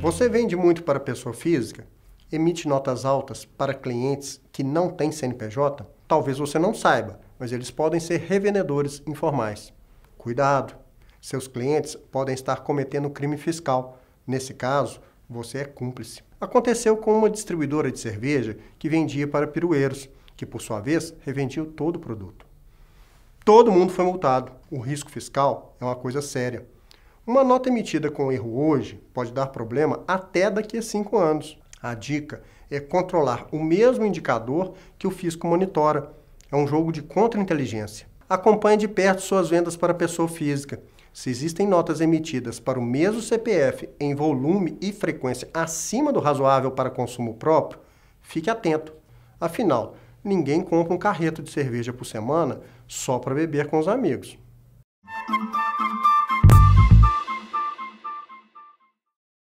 Você vende muito para pessoa física? Emite notas altas para clientes que não têm CNPJ? Talvez você não saiba, mas eles podem ser revendedores informais. Cuidado! Seus clientes podem estar cometendo crime fiscal. Nesse caso, você é cúmplice. Aconteceu com uma distribuidora de cerveja que vendia para pirueiros, que por sua vez revendia todo o produto. Todo mundo foi multado o risco fiscal é uma coisa séria. Uma nota emitida com erro hoje pode dar problema até daqui a cinco anos. A dica é controlar o mesmo indicador que o fisco monitora. É um jogo de contra-inteligência. Acompanhe de perto suas vendas para pessoa física. Se existem notas emitidas para o mesmo CPF em volume e frequência acima do razoável para consumo próprio, fique atento. Afinal, ninguém compra um carreto de cerveja por semana só para beber com os amigos.